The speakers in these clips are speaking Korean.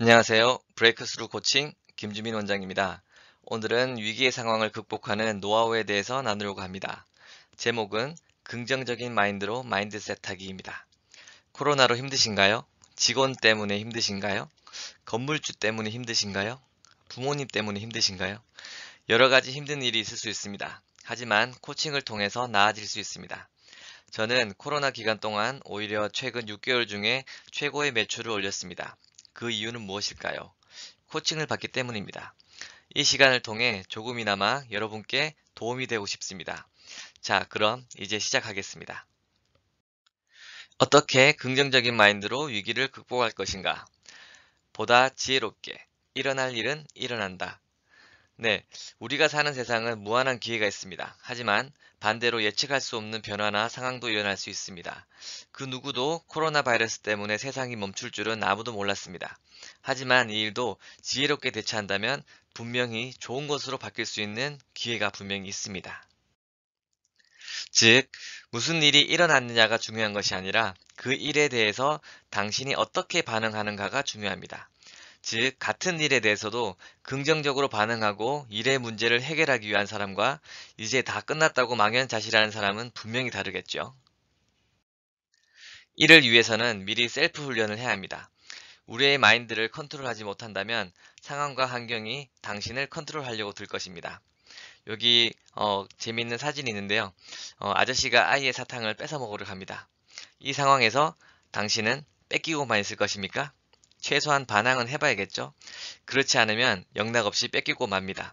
안녕하세요. 브레이크스루 코칭 김주민 원장입니다. 오늘은 위기의 상황을 극복하는 노하우에 대해서 나누려고 합니다. 제목은 긍정적인 마인드로 마인드셋하기입니다. 코로나로 힘드신가요? 직원 때문에 힘드신가요? 건물주 때문에 힘드신가요? 부모님 때문에 힘드신가요? 여러 가지 힘든 일이 있을 수 있습니다. 하지만 코칭을 통해서 나아질 수 있습니다. 저는 코로나 기간 동안 오히려 최근 6개월 중에 최고의 매출을 올렸습니다. 그 이유는 무엇일까요? 코칭을 받기 때문입니다. 이 시간을 통해 조금이나마 여러분께 도움이 되고 싶습니다. 자, 그럼 이제 시작하겠습니다. 어떻게 긍정적인 마인드로 위기를 극복할 것인가? 보다 지혜롭게 일어날 일은 일어난다. 네, 우리가 사는 세상은 무한한 기회가 있습니다. 하지만 반대로 예측할 수 없는 변화나 상황도 일어날 수 있습니다. 그 누구도 코로나 바이러스 때문에 세상이 멈출 줄은 아무도 몰랐습니다. 하지만 이 일도 지혜롭게 대처한다면 분명히 좋은 것으로 바뀔 수 있는 기회가 분명히 있습니다. 즉, 무슨 일이 일어났느냐가 중요한 것이 아니라 그 일에 대해서 당신이 어떻게 반응하는가가 중요합니다. 즉, 같은 일에 대해서도 긍정적으로 반응하고 일의 문제를 해결하기 위한 사람과 이제 다 끝났다고 망연자실하는 사람은 분명히 다르겠죠. 이를 위해서는 미리 셀프 훈련을 해야 합니다. 우리의 마인드를 컨트롤하지 못한다면 상황과 환경이 당신을 컨트롤하려고 들 것입니다. 여기 어, 재미있는 사진이 있는데요. 어, 아저씨가 아이의 사탕을 뺏어 먹으려 합니다. 이 상황에서 당신은 뺏기고만 있을 것입니까? 최소한 반항은 해봐야겠죠? 그렇지 않으면 영락 없이 뺏기고 맙니다.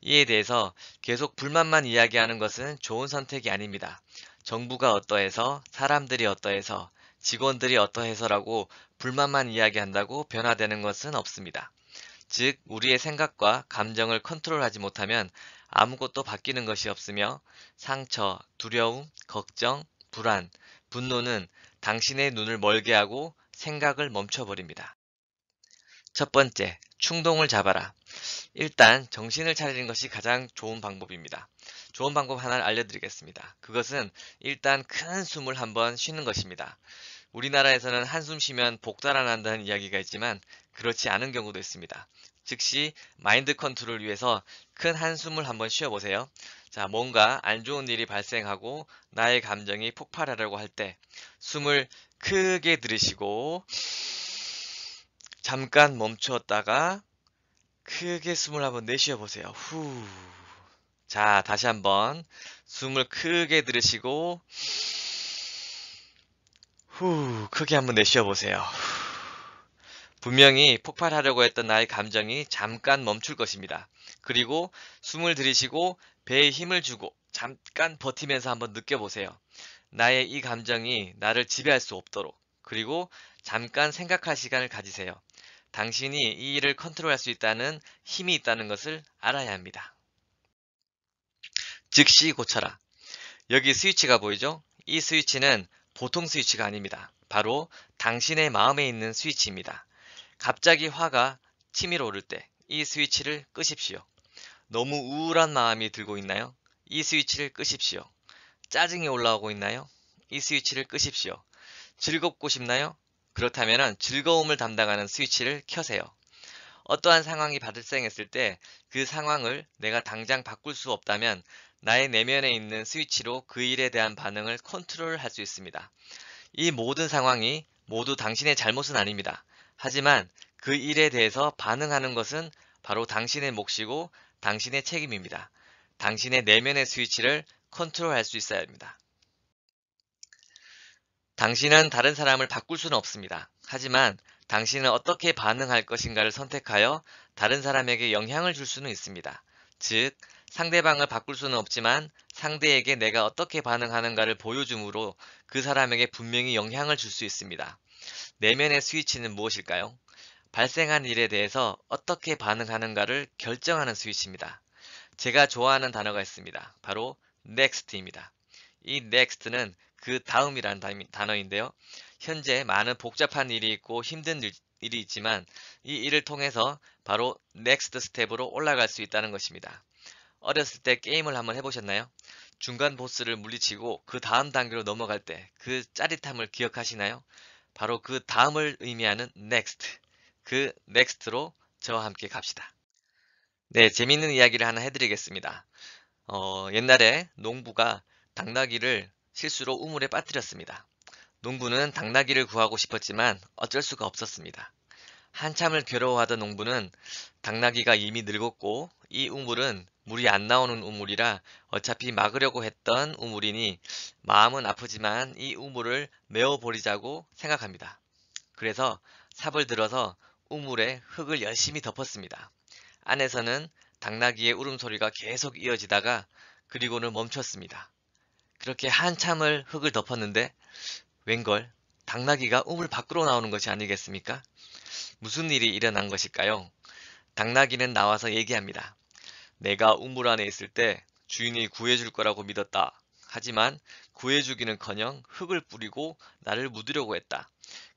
이에 대해서 계속 불만만 이야기하는 것은 좋은 선택이 아닙니다. 정부가 어떠해서, 사람들이 어떠해서, 직원들이 어떠해서라고 불만만 이야기한다고 변화되는 것은 없습니다. 즉, 우리의 생각과 감정을 컨트롤하지 못하면 아무것도 바뀌는 것이 없으며 상처, 두려움, 걱정, 불안, 분노는 당신의 눈을 멀게 하고 생각을 멈춰버립니다. 첫 번째, 충동을 잡아라. 일단 정신을 차리는 것이 가장 좋은 방법입니다. 좋은 방법 하나를 알려드리겠습니다. 그것은 일단 큰 숨을 한번 쉬는 것입니다. 우리나라에서는 한숨 쉬면 복달 안 한다는 이야기가 있지만 그렇지 않은 경우도 있습니다. 즉시 마인드 컨트롤을 위해서 큰 한숨을 한번 쉬어보세요. 자, 뭔가 안 좋은 일이 발생하고 나의 감정이 폭발하려고 할 때 숨을 크게 들이쉬고 잠깐 멈추었다가 크게 숨을 한번 내쉬어 보세요. 후. 자, 다시 한번 숨을 크게 들으시고 후, 크게 한번 내쉬어 보세요. 분명히 폭발하려고 했던 나의 감정이 잠깐 멈출 것입니다. 그리고 숨을 들이시고 배에 힘을 주고 잠깐 버티면서 한번 느껴보세요. 나의 이 감정이 나를 지배할 수 없도록 그리고 잠깐 생각할 시간을 가지세요. 당신이 이 일을 컨트롤할 수 있다는 힘이 있다는 것을 알아야 합니다. 즉시 고쳐라. 여기 스위치가 보이죠? 이 스위치는 보통 스위치가 아닙니다. 바로 당신의 마음에 있는 스위치입니다. 갑자기 화가 치밀어 오를 때 이 스위치를 끄십시오. 너무 우울한 마음이 들고 있나요? 이 스위치를 끄십시오. 짜증이 올라오고 있나요? 이 스위치를 끄십시오. 즐겁고 싶나요? 그렇다면 즐거움을 담당하는 스위치를 켜세요. 어떠한 상황이 발생했을 때 그 상황을 내가 당장 바꿀 수 없다면 나의 내면에 있는 스위치로 그 일에 대한 반응을 컨트롤할 수 있습니다. 이 모든 상황이 모두 당신의 잘못은 아닙니다. 하지만 그 일에 대해서 반응하는 것은 바로 당신의 몫이고 당신의 책임입니다. 당신의 내면의 스위치를 컨트롤할 수 있어야 합니다. 당신은 다른 사람을 바꿀 수는 없습니다. 하지만 당신은 어떻게 반응할 것인가를 선택하여 다른 사람에게 영향을 줄 수는 있습니다. 즉, 상대방을 바꿀 수는 없지만 상대에게 내가 어떻게 반응하는가를 보여줌으로 그 사람에게 분명히 영향을 줄 수 있습니다. 내면의 스위치는 무엇일까요? 발생한 일에 대해서 어떻게 반응하는가를 결정하는 스위치입니다. 제가 좋아하는 단어가 있습니다. 바로 넥스트입니다 이 next는 그 다음이라는 단어인데요. 현재 많은 복잡한 일이 있고 힘든 일이 있지만 이 일을 통해서 바로 next 스텝으로 올라갈 수 있다는 것입니다. 어렸을 때 게임을 한번 해보셨나요? 중간 보스를 물리치고 그 다음 단계로 넘어갈 때 그 짜릿함을 기억하시나요? 바로 그 다음을 의미하는 next. 그 next로 저와 함께 갑시다. 네, 재밌는 이야기를 하나 해드리겠습니다. 어, 옛날에 농부가 당나귀를 실수로 우물에 빠뜨렸습니다. 농부는 당나귀를 구하고 싶었지만 어쩔 수가 없었습니다. 한참을 괴로워하던 농부는 당나귀가 이미 늙었고 이 우물은 물이 안 나오는 우물이라 어차피 막으려고 했던 우물이니 마음은 아프지만 이 우물을 메워버리자고 생각합니다. 그래서 삽을 들어서 우물에 흙을 열심히 덮었습니다. 안에서는 당나귀의 울음소리가 계속 이어지다가 그리고는 멈췄습니다. 그렇게 한참을 흙을 덮었는데 웬걸 당나귀가 우물 밖으로 나오는 것이 아니겠습니까? 무슨 일이 일어난 것일까요? 당나귀는 나와서 얘기합니다. 내가 우물 안에 있을 때 주인이 구해줄 거라고 믿었다. 하지만 구해주기는커녕 흙을 뿌리고 나를 묻으려고 했다.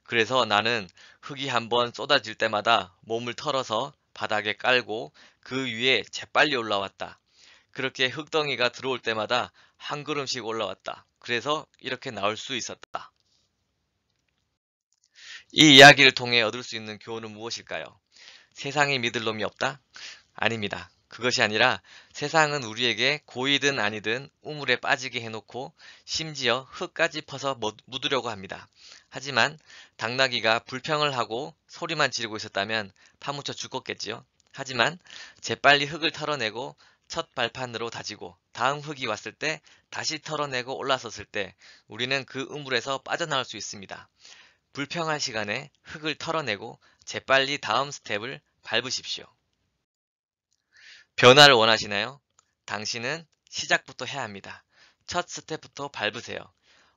그래서 나는 흙이 한번 쏟아질 때마다 몸을 털어서 바닥에 깔고 그 위에 재빨리 올라왔다. 그렇게 흙덩이가 들어올 때마다 한 걸음씩 올라왔다. 그래서 이렇게 나올 수 있었다. 이 이야기를 통해 얻을 수 있는 교훈은 무엇일까요? 세상에 믿을 놈이 없다? 아닙니다. 그것이 아니라 세상은 우리에게 고이든 아니든 우물에 빠지게 해놓고 심지어 흙까지 퍼서 묻으려고 합니다. 하지만 당나귀가 불평을 하고 소리만 지르고 있었다면 파묻혀 죽었겠지요. 하지만 재빨리 흙을 털어내고 첫 발판으로 다지고 다음 흙이 왔을 때 다시 털어내고 올라섰을 때 우리는 그 우물에서 빠져나올 수 있습니다. 불평할 시간에 흙을 털어내고 재빨리 다음 스텝을 밟으십시오. 변화를 원하시나요? 당신은 시작부터 해야 합니다. 첫 스텝부터 밟으세요.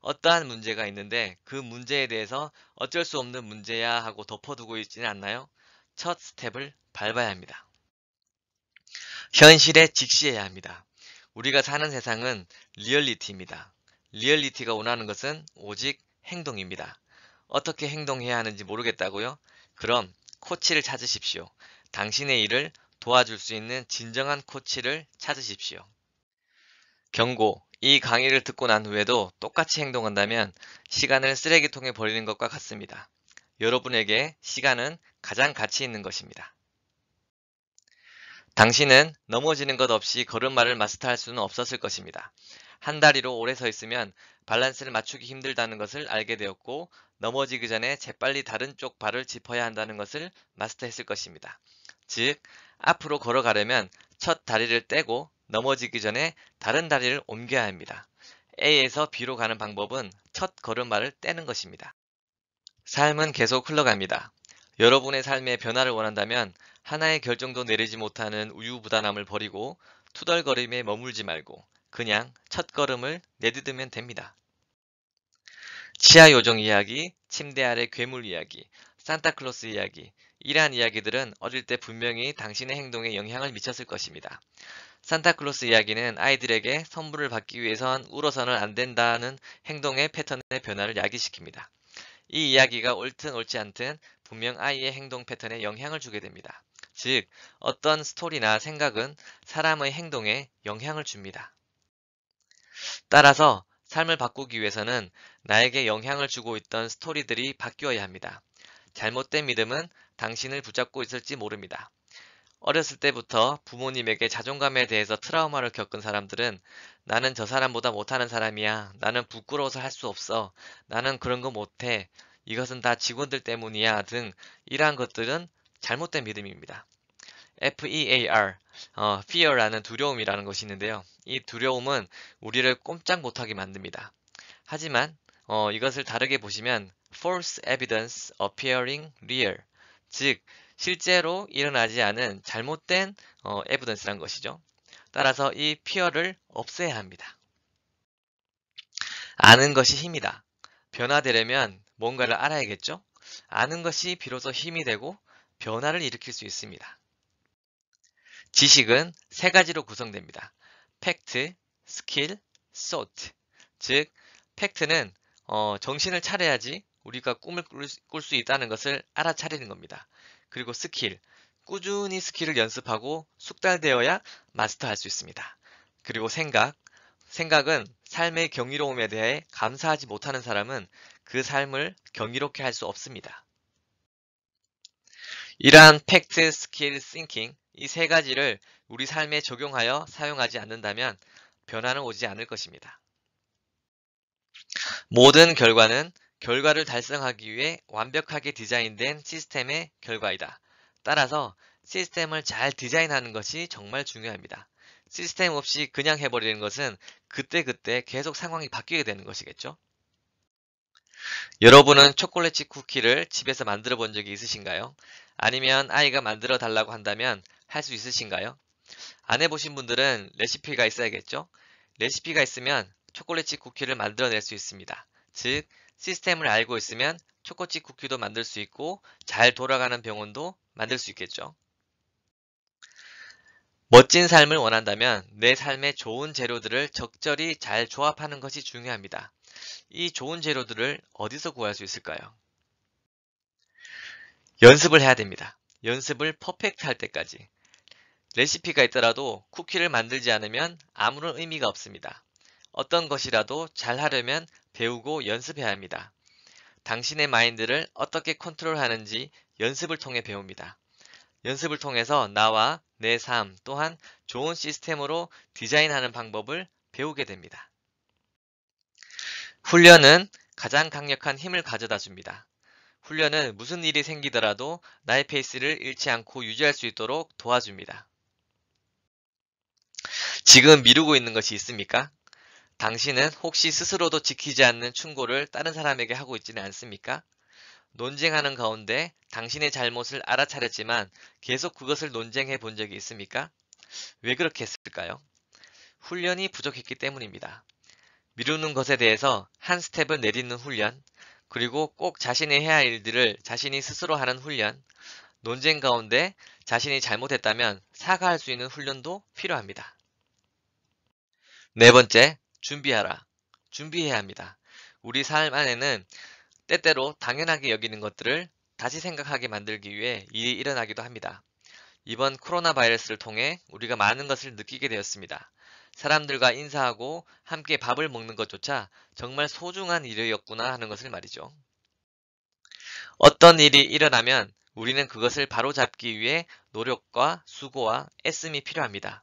어떠한 문제가 있는데 그 문제에 대해서 어쩔 수 없는 문제야 하고 덮어두고 있지는 않나요? 첫 스텝을 밟아야 합니다. 현실에 직시해야 합니다. 우리가 사는 세상은 리얼리티입니다. 리얼리티가 원하는 것은 오직 행동입니다. 어떻게 행동해야 하는지 모르겠다고요? 그럼 코치를 찾으십시오. 당신의 일을 도와줄 수 있는 진정한 코치를 찾으십시오. 경고. 이 강의를 듣고 난 후에도 똑같이 행동한다면 시간을 쓰레기통에 버리는 것과 같습니다. 여러분에게 시간은 가장 가치 있는 것입니다. 당신은 넘어지는 것 없이 걸음마를 마스터할 수는 없었을 것입니다. 한 다리로 오래 서 있으면 밸런스를 맞추기 힘들다는 것을 알게 되었고 넘어지기 전에 재빨리 다른 쪽 발을 짚어야 한다는 것을 마스터했을 것입니다. 즉, 앞으로 걸어가려면 첫 다리를 떼고 넘어지기 전에 다른 다리를 옮겨야 합니다. A에서 B로 가는 방법은 첫 걸음마를 떼는 것입니다. 삶은 계속 흘러갑니다. 여러분의 삶에 변화를 원한다면 하나의 결정도 내리지 못하는 우유부단함을 버리고 투덜거림에 머물지 말고 그냥 첫걸음을 내딛으면 됩니다. 치아 요정 이야기, 침대 아래 괴물 이야기, 산타클로스 이야기, 이러한 이야기들은 어릴 때 분명히 당신의 행동에 영향을 미쳤을 것입니다. 산타클로스 이야기는 아이들에게 선물을 받기 위해선 울어서는 안 된다는 행동의 패턴의 변화를 야기시킵니다. 이 이야기가 옳든 옳지 않든 분명 아이의 행동 패턴에 영향을 주게 됩니다. 즉, 어떤 스토리나 생각은 사람의 행동에 영향을 줍니다. 따라서 삶을 바꾸기 위해서는 나에게 영향을 주고 있던 스토리들이 바뀌어야 합니다. 잘못된 믿음은 당신을 붙잡고 있을지 모릅니다. 어렸을 때부터 부모님에게 자존감에 대해서 트라우마를 겪은 사람들은 나는 저 사람보다 못하는 사람이야. 나는 부끄러워서 할 수 없어. 나는 그런 거 못해. 이것은 다 직원들 때문이야. 등 이러한 것들은 잘못된 믿음입니다. FEAR, 어, fear라는 두려움이라는 것이 있는데요. 이 두려움은 우리를 꼼짝 못하게 만듭니다. 하지만 어, 이것을 다르게 보시면 false evidence appearing real, 즉 실제로 일어나지 않은 잘못된 어, evidence란 것이죠. 따라서 이 fear를 없애야 합니다. 아는 것이 힘이다. 변화되려면 뭔가를 알아야겠죠? 아는 것이 비로소 힘이 되고 변화를 일으킬 수 있습니다. 지식은 세 가지로 구성됩니다. 팩트, 스킬, 소트. 즉, 팩트는 어, 정신을 차려야지 우리가 꿈을 꿀 수 있다는 것을 알아차리는 겁니다. 그리고 스킬, 꾸준히 스킬을 연습하고 숙달되어야 마스터할 수 있습니다. 그리고 생각, 생각은 삶의 경이로움에 대해 감사하지 못하는 사람은 그 삶을 경이롭게 할 수 없습니다. 이러한 팩트, 스킬, 싱킹 이 세 가지를 우리 삶에 적용하여 사용하지 않는다면 변화는 오지 않을 것입니다. 모든 결과는 결과를 달성하기 위해 완벽하게 디자인된 시스템의 결과이다. 따라서 시스템을 잘 디자인하는 것이 정말 중요합니다. 시스템 없이 그냥 해버리는 것은 그때그때 그때 계속 상황이 바뀌게 되는 것이겠죠. 여러분은 초콜릿 쿠키를 집에서 만들어 본 적이 있으신가요? 아니면 아이가 만들어 달라고 한다면 할 수 있으신가요? 안 해보신 분들은 레시피가 있어야겠죠? 레시피가 있으면 초콜릿 쿠키를 만들어낼 수 있습니다. 즉, 시스템을 알고 있으면 초코칩 쿠키도 만들 수 있고 잘 돌아가는 병원도 만들 수 있겠죠. 멋진 삶을 원한다면 내 삶에 좋은 재료들을 적절히 잘 조합하는 것이 중요합니다. 이 좋은 재료들을 어디서 구할 수 있을까요? 연습을 해야 됩니다. 연습을 퍼펙트 할 때까지. 레시피가 있더라도 쿠키를 만들지 않으면 아무런 의미가 없습니다. 어떤 것이라도 잘 하려면 배우고 연습해야 합니다. 당신의 마인드를 어떻게 컨트롤하는지 연습을 통해 배웁니다. 연습을 통해서 나와 내 삶 또한 좋은 시스템으로 디자인하는 방법을 배우게 됩니다. 훈련은 가장 강력한 힘을 가져다 줍니다. 훈련은 무슨 일이 생기더라도 나의 페이스를 잃지 않고 유지할 수 있도록 도와줍니다. 지금 미루고 있는 것이 있습니까? 당신은 혹시 스스로도 지키지 않는 충고를 다른 사람에게 하고 있지는 않습니까? 논쟁하는 가운데 당신의 잘못을 알아차렸지만 계속 그것을 논쟁해 본 적이 있습니까? 왜 그렇게 했을까요? 훈련이 부족했기 때문입니다. 미루는 것에 대해서 한 스텝을 내딛는 훈련, 그리고 꼭 자신이 해야 할 일들을 자신이 스스로 하는 훈련, 논쟁 가운데 자신이 잘못했다면 사과할 수 있는 훈련도 필요합니다. 네 번째, 준비하라. 준비해야 합니다. 우리 삶 안에는 때때로 당연하게 여기는 것들을 다시 생각하게 만들기 위해 일이 일어나기도 합니다. 이번 코로나 바이러스를 통해 우리가 많은 것을 느끼게 되었습니다. 사람들과 인사하고 함께 밥을 먹는 것조차 정말 소중한 일이었구나 하는 것을 말이죠. 어떤 일이 일어나면 우리는 그것을 바로잡기 위해 노력과 수고와 애씀이 필요합니다.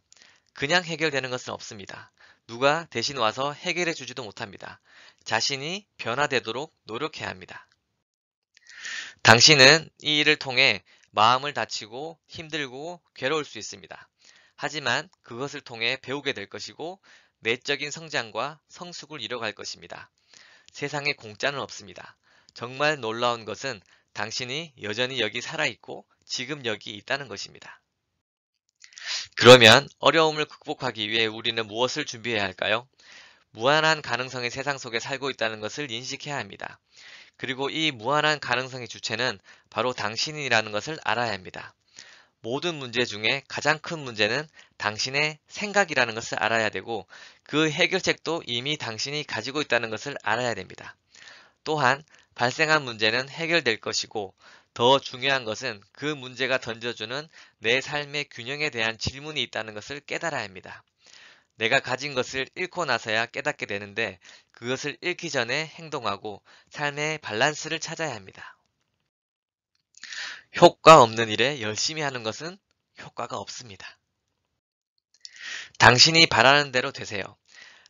그냥 해결되는 것은 없습니다. 누가 대신 와서 해결해 주지도 못합니다. 자신이 변화되도록 노력해야 합니다. 당신은 이 일을 통해 마음을 다치고 힘들고 괴로울 수 있습니다. 하지만 그것을 통해 배우게 될 것이고 내적인 성장과 성숙을 이뤄갈 것입니다. 세상에 공짜는 없습니다. 정말 놀라운 것은 당신이 여전히 여기 살아있고 지금 여기 있다는 것입니다. 그러면 어려움을 극복하기 위해 우리는 무엇을 준비해야 할까요? 무한한 가능성의 세상 속에 살고 있다는 것을 인식해야 합니다. 그리고 이 무한한 가능성의 주체는 바로 당신이라는 것을 알아야 합니다. 모든 문제 중에 가장 큰 문제는 당신의 생각이라는 것을 알아야 되고 그 해결책도 이미 당신이 가지고 있다는 것을 알아야 됩니다. 또한 발생한 문제는 해결될 것이고 더 중요한 것은 그 문제가 던져주는 내 삶의 균형에 대한 질문이 있다는 것을 깨달아야 합니다. 내가 가진 것을 잃고 나서야 깨닫게 되는데 그것을 잃기 전에 행동하고 삶의 밸런스를 찾아야 합니다. 효과 없는 일에 열심히 하는 것은 효과가 없습니다. 당신이 바라는 대로 되세요.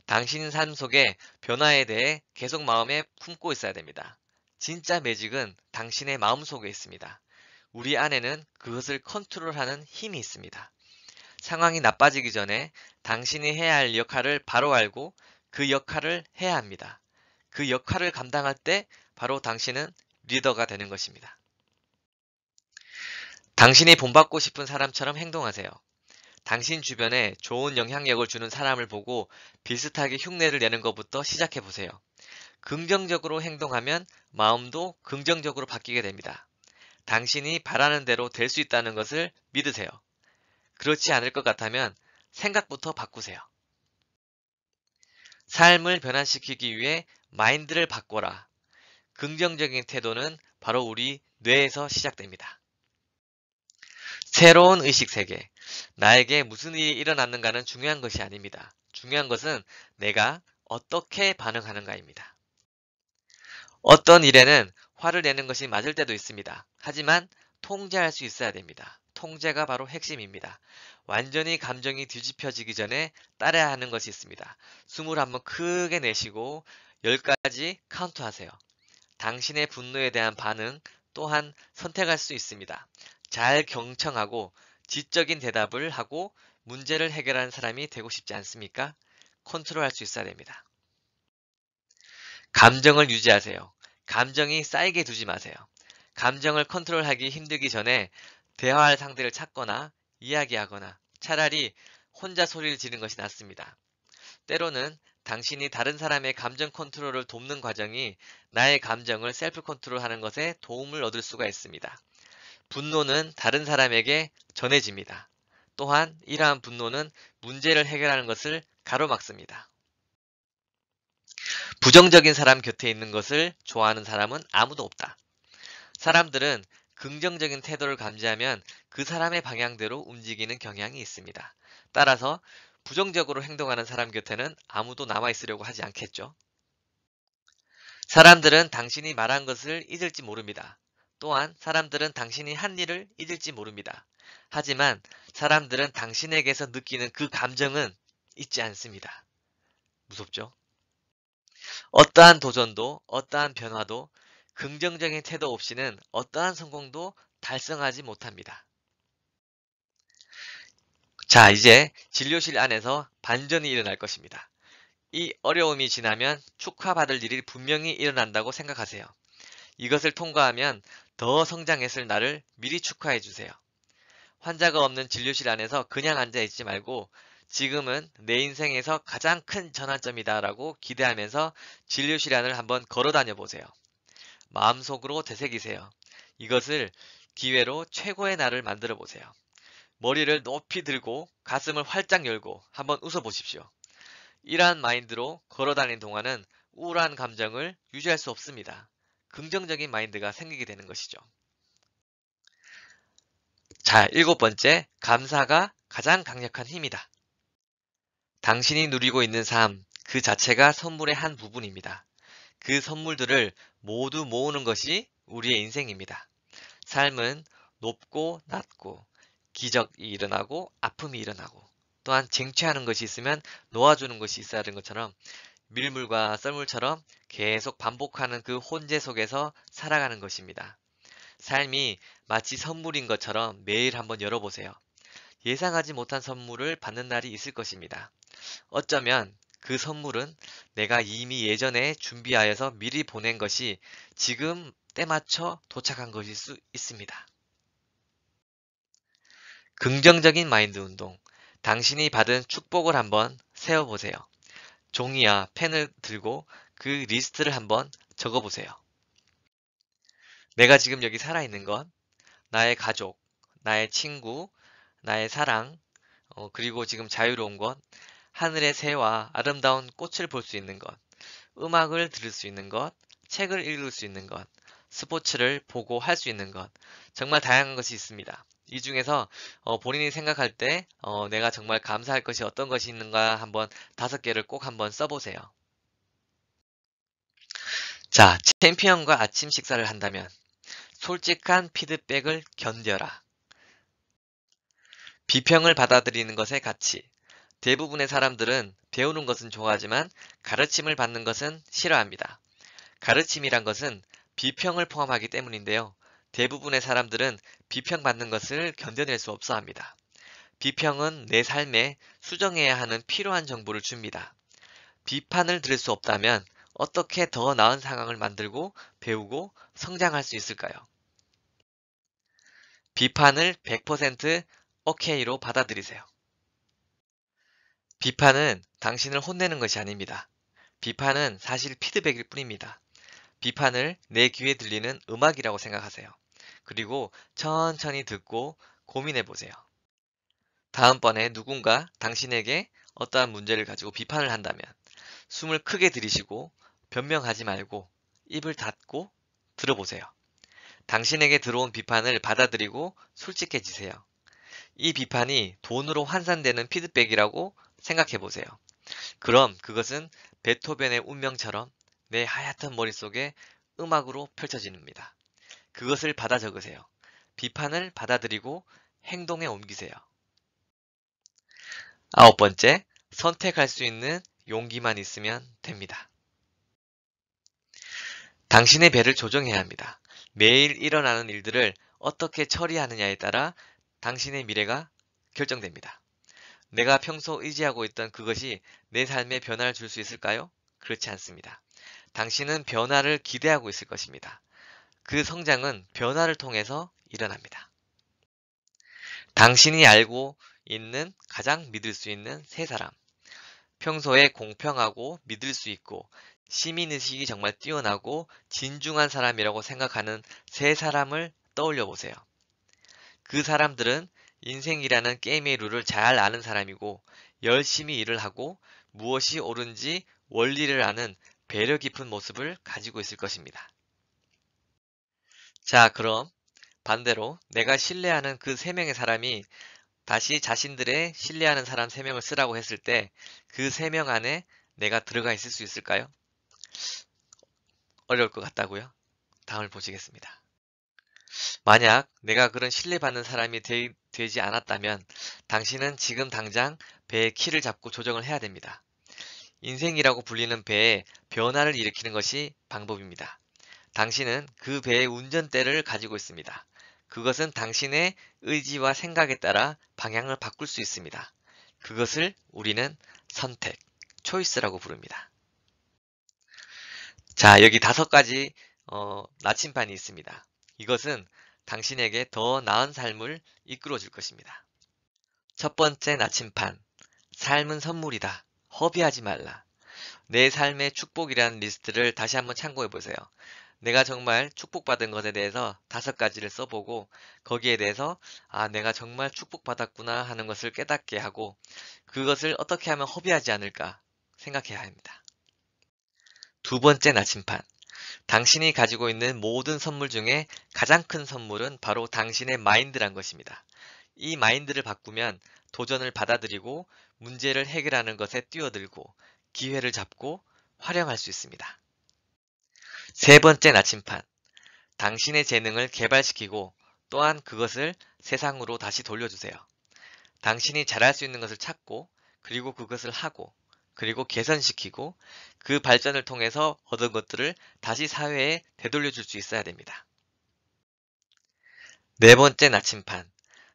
당신 삶속에 변화에 대해 계속 마음에 품고 있어야 됩니다. 진짜 매직은 당신의 마음 속에 있습니다. 우리 안에는 그것을 컨트롤하는 힘이 있습니다. 상황이 나빠지기 전에 당신이 해야 할 역할을 바로 알고 그 역할을 해야 합니다. 그 역할을 감당할 때 바로 당신은 리더가 되는 것입니다. 당신이 본받고 싶은 사람처럼 행동하세요. 당신 주변에 좋은 영향력을 주는 사람을 보고 비슷하게 흉내를 내는 것부터 시작해 보세요. 긍정적으로 행동하면 마음도 긍정적으로 바뀌게 됩니다. 당신이 바라는 대로 될 수 있다는 것을 믿으세요. 그렇지 않을 것 같다면 생각부터 바꾸세요. 삶을 변화시키기 위해 마인드를 바꿔라. 긍정적인 태도는 바로 우리 뇌에서 시작됩니다. 새로운 의식 세계. 나에게 무슨 일이 일어났는가는 중요한 것이 아닙니다. 중요한 것은 내가 어떻게 반응하는가입니다. 어떤 일에는 화를 내는 것이 맞을 때도 있습니다. 하지만 통제할 수 있어야 됩니다. 통제가 바로 핵심입니다. 완전히 감정이 뒤집혀지기 전에 따라야 하는 것이 있습니다. 숨을 한번 크게 내쉬고 10가지 카운트 하세요. 당신의 분노에 대한 반응, 또한 선택할 수 있습니다. 잘 경청하고 지적인 대답을 하고 문제를 해결하는 사람이 되고 싶지 않습니까? 컨트롤할 수 있어야 됩니다. 감정을 유지하세요. 감정이 쌓이게 두지 마세요. 감정을 컨트롤하기 힘들기 전에 대화할 상대를 찾거나 이야기하거나 차라리 혼자 소리를 지는 것이 낫습니다. 때로는 당신이 다른 사람의 감정 컨트롤을 돕는 과정이 나의 감정을 셀프 컨트롤하는 것에 도움을 얻을 수가 있습니다. 분노는 다른 사람에게 전해집니다. 또한 이러한 분노는 문제를 해결하는 것을 가로막습니다. 부정적인 사람 곁에 있는 것을 좋아하는 사람은 아무도 없다. 사람들은 긍정적인 태도를 감지하면 그 사람의 방향대로 움직이는 경향이 있습니다. 따라서 부정적으로 행동하는 사람 곁에는 아무도 남아있으려고 하지 않겠죠. 사람들은 당신이 말한 것을 잊을지 모릅니다. 또한 사람들은 당신이 한 일을 잊을지 모릅니다. 하지만 사람들은 당신에게서 느끼는 그 감정은 잊지 않습니다. 무섭죠? 어떠한 도전도 어떠한 변화도 긍정적인 태도 없이는 어떠한 성공도 달성하지 못합니다. 자, 이제 진료실 안에서 반전이 일어날 것입니다. 이 어려움이 지나면 축하받을 일이 분명히 일어난다고 생각하세요. 이것을 통과하면 더 성장했을 나를 미리 축하해 주세요. 환자가 없는 진료실 안에서 그냥 앉아 있지 말고 지금은 내 인생에서 가장 큰 전환점이다 라고 기대하면서 진료실 안을 한번 걸어 다녀 보세요. 마음속으로 되새기세요. 이것을 기회로 최고의 나를 만들어 보세요. 머리를 높이 들고 가슴을 활짝 열고 한번 웃어보십시오. 이러한 마인드로 걸어다닌 동안은 우울한 감정을 유지할 수 없습니다. 긍정적인 마인드가 생기게 되는 것이죠. 자, 일곱 번째, 감사가 가장 강력한 힘이다. 당신이 누리고 있는 삶, 그 자체가 선물의 한 부분입니다. 그 선물들을 모두 모으는 것이 우리의 인생입니다. 삶은 높고 낮고 기적이 일어나고 아픔이 일어나고 또한 쟁취하는 것이 있으면 놓아주는 것이 있어야 하는 것처럼 밀물과 썰물처럼 계속 반복하는 그 혼재 속에서 살아가는 것입니다. 삶이 마치 선물인 것처럼 매일 한번 열어보세요. 예상하지 못한 선물을 받는 날이 있을 것입니다. 어쩌면 그 선물은 내가 이미 예전에 준비하여서 미리 보낸 것이 지금 때맞춰 도착한 것일 수 있습니다. 긍정적인 마인드 운동. 당신이 받은 축복을 한번 세어보세요. 종이와 펜을 들고 그 리스트를 한번 적어보세요. 내가 지금 여기 살아있는 건 나의 가족, 나의 친구, 나의 사랑, 어, 그리고 지금 자유로운 것, 하늘의 새와 아름다운 꽃을 볼 수 있는 것, 음악을 들을 수 있는 것, 책을 읽을 수 있는 것, 스포츠를 보고 할 수 있는 것, 정말 다양한 것이 있습니다. 이 중에서 어, 본인이 생각할 때 어, 내가 정말 감사할 것이 어떤 것이 있는가 한번 다섯 개를 꼭 한번 써보세요. 자, 챔피언과 아침 식사를 한다면 솔직한 피드백을 견뎌라. 비평을 받아들이는 것의 가치. 대부분의 사람들은 배우는 것은 좋아하지만 가르침을 받는 것은 싫어합니다. 가르침이란 것은 비평을 포함하기 때문인데요. 대부분의 사람들은 비평받는 것을 견뎌낼 수 없어 합니다. 비평은 내 삶에 수정해야 하는 필요한 정보를 줍니다. 비판을 들을 수 없다면 어떻게 더 나은 상황을 만들고 배우고 성장할 수 있을까요? 비판을 100% 오케이로 받아들이세요. 비판은 당신을 혼내는 것이 아닙니다. 비판은 사실 피드백일 뿐입니다. 비판을 내 귀에 들리는 음악이라고 생각하세요. 그리고 천천히 듣고 고민해 보세요. 다음번에 누군가 당신에게 어떠한 문제를 가지고 비판을 한다면 숨을 크게 들이쉬고 변명하지 말고 입을 닫고 들어보세요. 당신에게 들어온 비판을 받아들이고 솔직해지세요. 이 비판이 돈으로 환산되는 피드백이라고 생각해 보세요. 그럼 그것은 베토벤의 운명처럼 내 하얗던 머릿속에 음악으로 펼쳐집니다. 그것을 받아 적으세요. 비판을 받아들이고 행동에 옮기세요. 아홉 번째, 선택할 수 있는 용기만 있으면 됩니다. 당신의 배를 조정해야 합니다. 매일 일어나는 일들을 어떻게 처리하느냐에 따라 당신의 미래가 결정됩니다. 내가 평소 의지하고 있던 그것이 내 삶에 변화를 줄 수 있을까요? 그렇지 않습니다. 당신은 변화를 기대하고 있을 것입니다. 그 성장은 변화를 통해서 일어납니다. 당신이 알고 있는 가장 믿을 수 있는 세 사람. 평소에 공평하고 믿을 수 있고 시민의식이 정말 뛰어나고 진중한 사람이라고 생각하는 세 사람을 떠올려 보세요. 그 사람들은 인생이라는 게임의 룰을 잘 아는 사람이고 열심히 일을 하고 무엇이 옳은지 원리를 아는 배려 깊은 모습을 가지고 있을 것입니다. 자, 그럼 반대로 내가 신뢰하는 그 세 명의 사람이 다시 자신들의 신뢰하는 사람 세 명을 쓰라고 했을 때 그 세 명 안에 내가 들어가 있을 수 있을까요? 어려울 것 같다고요? 다음을 보시겠습니다. 만약 내가 그런 신뢰받는 사람이 되, 되지 않았다면 당신은 지금 당장 배의 키를 잡고 조정을 해야 됩니다. 인생이라고 불리는 배에 변화를 일으키는 것이 방법입니다. 당신은 그 배의 운전대를 가지고 있습니다. 그것은 당신의 의지와 생각에 따라 방향을 바꿀 수 있습니다. 그것을 우리는 선택, 초이스라고 부릅니다. 자, 여기 다섯 가지 어, 나침반이 있습니다. 이것은 당신에게 더 나은 삶을 이끌어 줄 것입니다. 첫 번째 나침판 삶은 선물이다. 허비하지 말라. 내 삶의 축복이라는 리스트를 다시 한번 참고해 보세요. 내가 정말 축복받은 것에 대해서 다섯 가지를 써보고 거기에 대해서 아 내가 정말 축복받았구나 하는 것을 깨닫게 하고 그것을 어떻게 하면 허비하지 않을까 생각해야 합니다. 두 번째 나침판 당신이 가지고 있는 모든 선물 중에 가장 큰 선물은 바로 당신의 마인드란 것입니다. 이 마인드를 바꾸면 도전을 받아들이고 문제를 해결하는 것에 뛰어들고 기회를 잡고 활용할 수 있습니다. 세 번째 나침판. 당신의 재능을 개발시키고 또한 그것을 세상으로 다시 돌려주세요. 당신이 잘할 수 있는 것을 찾고 그리고 그것을 하고 그리고 개선시키고 그 발전을 통해서 얻은 것들을 다시 사회에 되돌려줄 수 있어야 됩니다. 네 번째 나침판.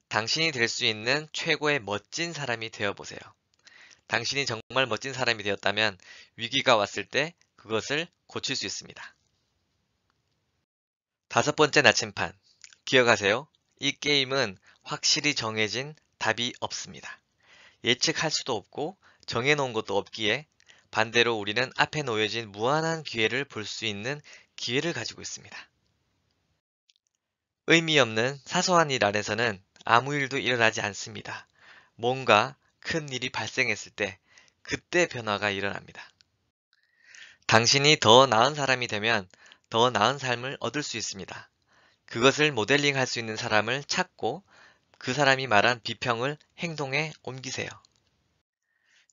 당신이 될 수 있는 최고의 멋진 사람이 되어보세요. 당신이 정말 멋진 사람이 되었다면 위기가 왔을 때 그것을 고칠 수 있습니다. 다섯 번째 나침판. 기억하세요. 이 게임은 확실히 정해진 답이 없습니다. 예측할 수도 없고 정해놓은 것도 없기에 반대로 우리는 앞에 놓여진 무한한 기회를 볼 수 있는 기회를 가지고 있습니다. 의미 없는 사소한 일 안에서는 아무 일도 일어나지 않습니다. 뭔가 큰 일이 발생했을 때 그때 변화가 일어납니다. 당신이 더 나은 사람이 되면 더 나은 삶을 얻을 수 있습니다. 그것을 모델링 할 수 있는 사람을 찾고 그 사람이 말한 비평을 행동에 옮기세요.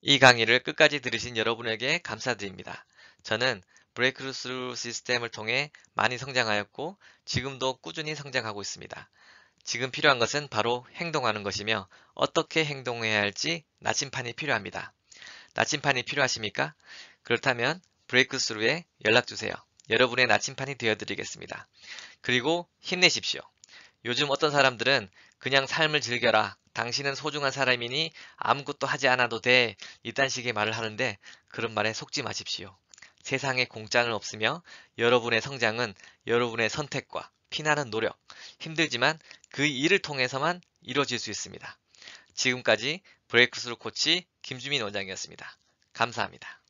이 강의를 끝까지 들으신 여러분에게 감사드립니다. 저는 브레이크루스 시스템을 통해 많이 성장하였고 지금도 꾸준히 성장하고 있습니다. 지금 필요한 것은 바로 행동하는 것이며 어떻게 행동해야 할지 나침판이 필요합니다. 나침판이 필요하십니까? 그렇다면 브레이크스루에 연락주세요. 여러분의 나침판이 되어드리겠습니다. 그리고 힘내십시오. 요즘 어떤 사람들은 그냥 삶을 즐겨라. 당신은 소중한 사람이니 아무것도 하지 않아도 돼. 이딴 식의 말을 하는데 그런 말에 속지 마십시오. 세상에 공짜는 없으며 여러분의 성장은 여러분의 선택과 피나는 노력, 힘들지만 그 일을 통해서만 이루어질 수 있습니다. 지금까지 브레이크스루 코치 김주민 원장이었습니다. 감사합니다.